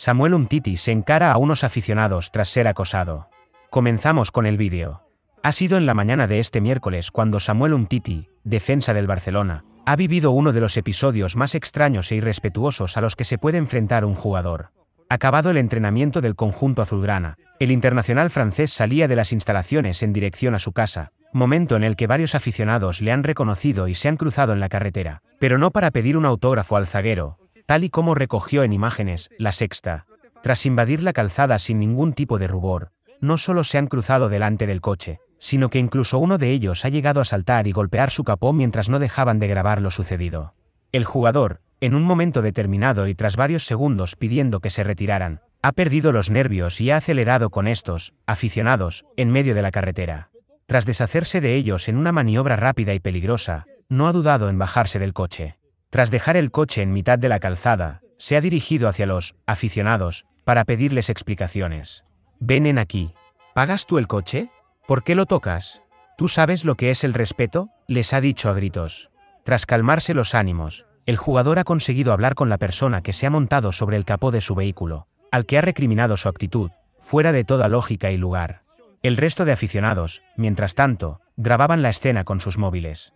Samuel Umtiti se encara a unos aficionados tras ser acosado. Comenzamos con el vídeo. Ha sido en la mañana de este miércoles cuando Samuel Umtiti, defensa del Barcelona, ha vivido uno de los episodios más extraños e irrespetuosos a los que se puede enfrentar un jugador. Acabado el entrenamiento del conjunto azulgrana, el internacional francés salía de las instalaciones en dirección a su casa, momento en el que varios aficionados le han reconocido y se han cruzado en la carretera, pero no para pedir un autógrafo al zaguero, tal y como recogió en imágenes, la sexta. Tras invadir la calzada sin ningún tipo de rubor, no solo se han cruzado delante del coche, sino que incluso uno de ellos ha llegado a saltar y golpear su capó mientras no dejaban de grabar lo sucedido. El jugador, en un momento determinado y tras varios segundos pidiendo que se retiraran, ha perdido los nervios y ha acelerado con estos, aficionados, en medio de la carretera. Tras deshacerse de ellos en una maniobra rápida y peligrosa, no ha dudado en bajarse del coche. Tras dejar el coche en mitad de la calzada, se ha dirigido hacia los aficionados para pedirles explicaciones. Venen aquí. ¿Pagas tú el coche? ¿Por qué lo tocas? ¿Tú sabes lo que es el respeto? les ha dicho a gritos. Tras calmarse los ánimos, el jugador ha conseguido hablar con la persona que se ha montado sobre el capó de su vehículo, al que ha recriminado su actitud, fuera de toda lógica y lugar. El resto de aficionados, mientras tanto, grababan la escena con sus móviles.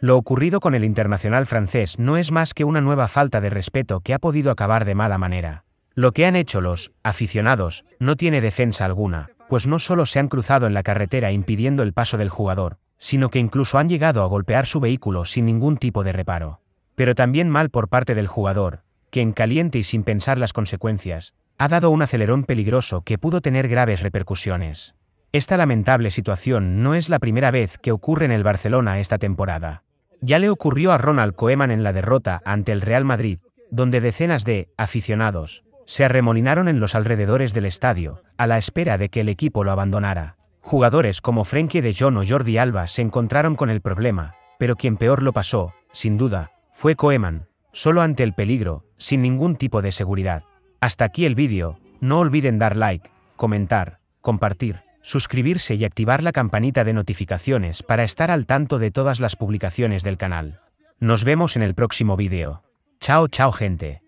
Lo ocurrido con el internacional francés no es más que una nueva falta de respeto que ha podido acabar de mala manera. Lo que han hecho los aficionados no tiene defensa alguna, pues no solo se han cruzado en la carretera impidiendo el paso del jugador, sino que incluso han llegado a golpear su vehículo sin ningún tipo de reparo. Pero también mal por parte del jugador, que en caliente y sin pensar las consecuencias, ha dado un acelerón peligroso que pudo tener graves repercusiones. Esta lamentable situación no es la primera vez que ocurre en el Barcelona esta temporada. Ya le ocurrió a Ronald Koeman en la derrota ante el Real Madrid, donde decenas de aficionados se arremolinaron en los alrededores del estadio, a la espera de que el equipo lo abandonara. Jugadores como Frenkie de Jong o Jordi Alba se encontraron con el problema, pero quien peor lo pasó, sin duda, fue Koeman, solo ante el peligro, sin ningún tipo de seguridad. Hasta aquí el vídeo, no olviden dar like, comentar, compartir suscribirse y activar la campanita de notificaciones para estar al tanto de todas las publicaciones del canal. Nos vemos en el próximo vídeo. Chao chao gente.